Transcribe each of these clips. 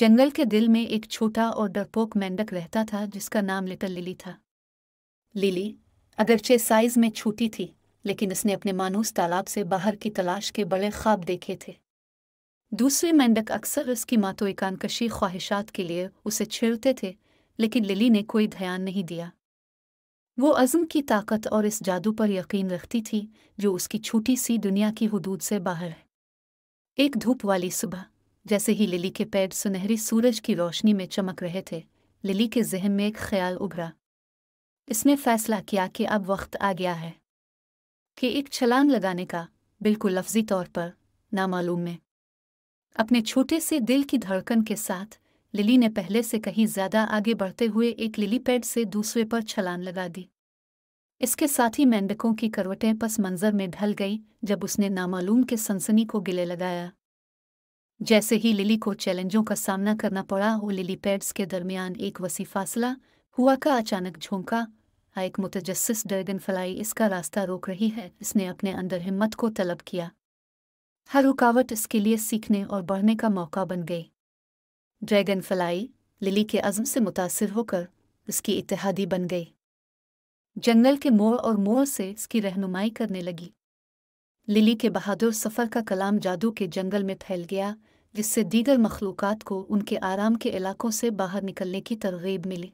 जंगल के दिल में एक छोटा और डरपोक मेंढक रहता था जिसका नाम लिटल लिली था लिली अगरचे साइज में छोटी थी लेकिन इसने अपने मानूस तालाब से बाहर की तलाश के बड़े ख्वाब देखे थे दूसरे मेंढक अक्सर उसकी मातो एकानकशी ख्वाहिशात के लिए उसे छेड़ते थे लेकिन लिली ने कोई ध्यान नहीं दिया वो अज़म की ताकत और इस जादू पर यकीन रखती थी जो उसकी छोटी सी दुनिया की हदूद से बाहर है एक धूप वाली सुबह जैसे ही लिली के पैर सुनहरी सूरज की रोशनी में चमक रहे थे लिली के जहन में एक ख्याल उभरा इसने फैसला किया कि अब वक्त आ गया है कि एक छलांग लगाने का बिल्कुल लफ्जी तौर पर नामालूम में अपने छोटे से दिल की धड़कन के साथ लिली ने पहले से कहीं ज्यादा आगे बढ़ते हुए एक लिली पैड से दूसरे पर छलान लगा दी इसके साथ ही मेंढकों की करवटें पस मंजर में ढल गई जब उसने नामालूम के सनसनी को गिले लगाया जैसे ही लिली को चैलेंजों का सामना करना पड़ा वो लिली पैड्स के दरमियान एक वसी फासला हुआ का अचानक झोंका हाँ, एक मुतजस्स डरगन फलाई इसका रास्ता रोक रही है इसने अपने अंदर हिम्मत को तलब किया हर रुकावट इसके लिए सीखने और बढ़ने का मौका बन गई ड्रैगन फलाई लिली के अज़म से मुतासर होकर उसकी इतिहादी बन गई जंगल के मोर और मोड़ से इसकी रहनुमाई करने लगी लिली के बहादुर सफ़र का कलाम जादू के जंगल में फैल गया जिससे दीगर मखलूक़ात को उनके आराम के इलाकों से बाहर निकलने की तरगीब मिली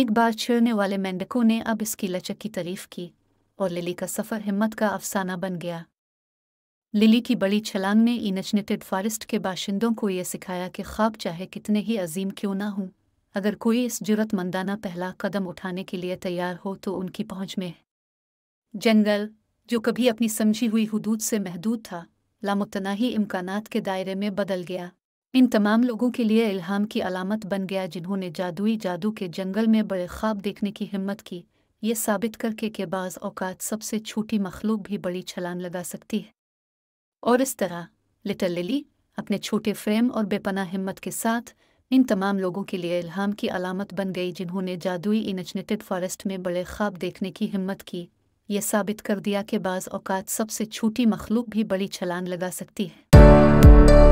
एक बार छेड़ने वाले मेंढकों ने अब इसकी लचक की तारीफ की और लिली का सफ़र हिम्मत का अफसाना बन गया लिली की बड़ी छलांग ने इनचनेटेड फॉरेस्ट के बाशिंदों को यह सिखाया कि ख्वाब चाहे कितने ही अजीम क्यों ना हों अगर कोई इस जरूरतमंदाना पहला कदम उठाने के लिए तैयार हो तो उनकी पहुंच में जंगल जो कभी अपनी समझी हुई हदूद से महदूद था लामुतनाही इम्कान के दायरे में बदल गया इन तमाम लोगों के लिए इल्हाम की अलामत बन गया जिन्होंने जादुई जादू के जंगल में बड़े ख्वाब देखने की हिम्मत की ये साबित करके के बाज़ औकात सबसे छोटी मखलूक भी बड़ी छलान लगा सकती है और इस तरह लिटल लिली अपने छोटे फ्रेम और बेपना हिम्मत के साथ इन तमाम लोगों के लिए इल्हाम की अलामत बन गई जिन्होंने जादुई इनचनेटेड फॉरेस्ट में बड़े ख्वाब देखने की हिम्मत की ये साबित कर दिया कि बाज़ अवकात सबसे छोटी मखलूक भी बड़ी छलान लगा सकती है